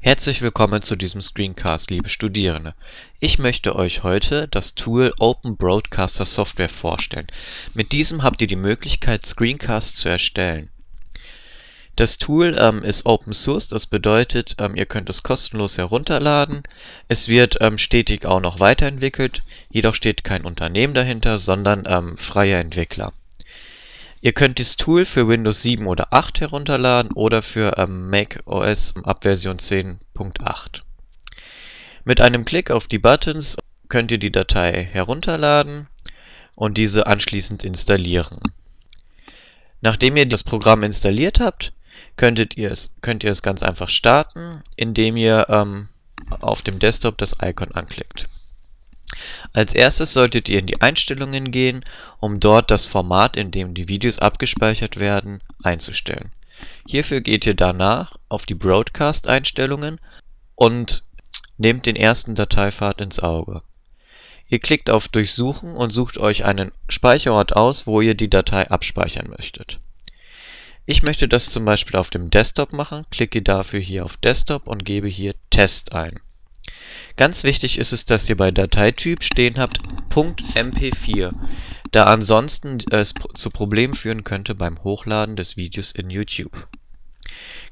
Herzlich willkommen zu diesem Screencast, liebe Studierende. Ich möchte euch heute das Tool Open Broadcaster Software vorstellen. Mit diesem habt ihr die Möglichkeit, Screencasts zu erstellen. Das Tool ähm, ist Open Source, das bedeutet, ähm, ihr könnt es kostenlos herunterladen. Es wird ähm, stetig auch noch weiterentwickelt, jedoch steht kein Unternehmen dahinter, sondern ähm, freie Entwickler. Ihr könnt dieses Tool für Windows 7 oder 8 herunterladen oder für ähm, Mac OS ab Version 10.8. Mit einem Klick auf die Buttons könnt ihr die Datei herunterladen und diese anschließend installieren. Nachdem ihr das Programm installiert habt, könntet ihr es, könnt ihr es ganz einfach starten, indem ihr ähm, auf dem Desktop das Icon anklickt. Als Erstes solltet ihr in die Einstellungen gehen, um dort das Format, in dem die Videos abgespeichert werden, einzustellen. Hierfür geht ihr danach auf die Broadcast-Einstellungen und nehmt den ersten Dateifahrt ins Auge. Ihr klickt auf Durchsuchen und sucht euch einen Speicherort aus, wo ihr die Datei abspeichern möchtet. Ich möchte das zum Beispiel auf dem Desktop machen, klicke dafür hier auf Desktop und gebe hier Test ein. Ganz wichtig ist es, dass ihr bei Dateityp stehen habt .mp4, da ansonsten äh, es zu Problemen führen könnte beim Hochladen des Videos in YouTube.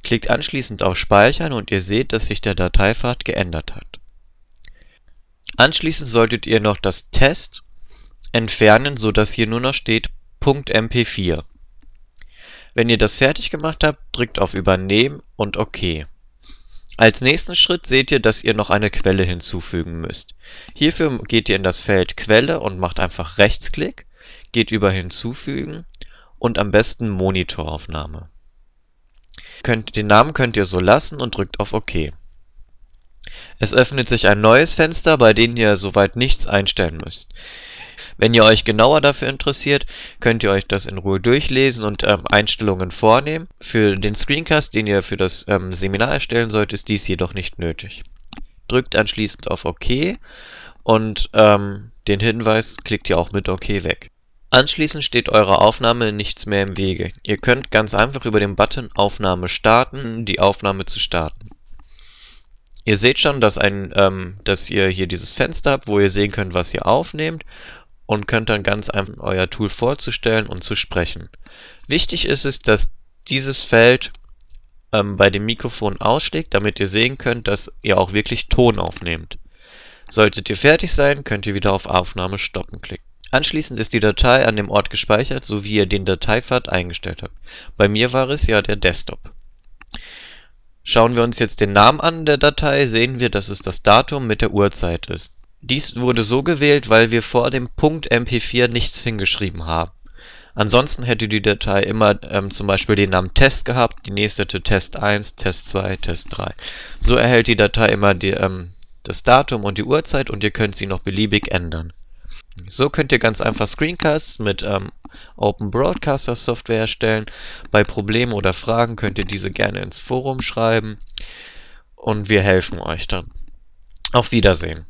Klickt anschließend auf Speichern und ihr seht, dass sich der Dateifahrt geändert hat. Anschließend solltet ihr noch das Test entfernen, sodass hier nur noch steht .mp4. Wenn ihr das fertig gemacht habt, drückt auf Übernehmen und OK. Als nächsten Schritt seht ihr, dass ihr noch eine Quelle hinzufügen müsst. Hierfür geht ihr in das Feld Quelle und macht einfach Rechtsklick, geht über Hinzufügen und am besten Monitoraufnahme. Könnt, den Namen könnt ihr so lassen und drückt auf OK. Es öffnet sich ein neues Fenster, bei dem ihr soweit nichts einstellen müsst. Wenn ihr euch genauer dafür interessiert, könnt ihr euch das in Ruhe durchlesen und ähm, Einstellungen vornehmen. Für den Screencast, den ihr für das ähm, Seminar erstellen sollt, ist dies jedoch nicht nötig. Drückt anschließend auf OK und ähm, den Hinweis klickt ihr auch mit OK weg. Anschließend steht eurer Aufnahme nichts mehr im Wege. Ihr könnt ganz einfach über den Button Aufnahme starten, die Aufnahme zu starten. Ihr seht schon, dass, ein, ähm, dass ihr hier dieses Fenster habt, wo ihr sehen könnt, was ihr aufnehmt und könnt dann ganz einfach euer Tool vorzustellen und zu sprechen. Wichtig ist es, dass dieses Feld ähm, bei dem Mikrofon ausschlägt, damit ihr sehen könnt, dass ihr auch wirklich Ton aufnehmt. Solltet ihr fertig sein, könnt ihr wieder auf Aufnahme stoppen klicken. Anschließend ist die Datei an dem Ort gespeichert, so wie ihr den Dateipfad eingestellt habt. Bei mir war es ja der Desktop. Schauen wir uns jetzt den Namen an der Datei, sehen wir, dass es das Datum mit der Uhrzeit ist. Dies wurde so gewählt, weil wir vor dem Punkt .mp4 nichts hingeschrieben haben. Ansonsten hätte die Datei immer ähm, zum Beispiel den Namen Test gehabt, die nächste Test1, Test2, Test3. So erhält die Datei immer die, ähm, das Datum und die Uhrzeit und ihr könnt sie noch beliebig ändern. So könnt ihr ganz einfach Screencasts mit ähm, Open Broadcaster Software erstellen. Bei Problemen oder Fragen könnt ihr diese gerne ins Forum schreiben und wir helfen euch dann. Auf Wiedersehen.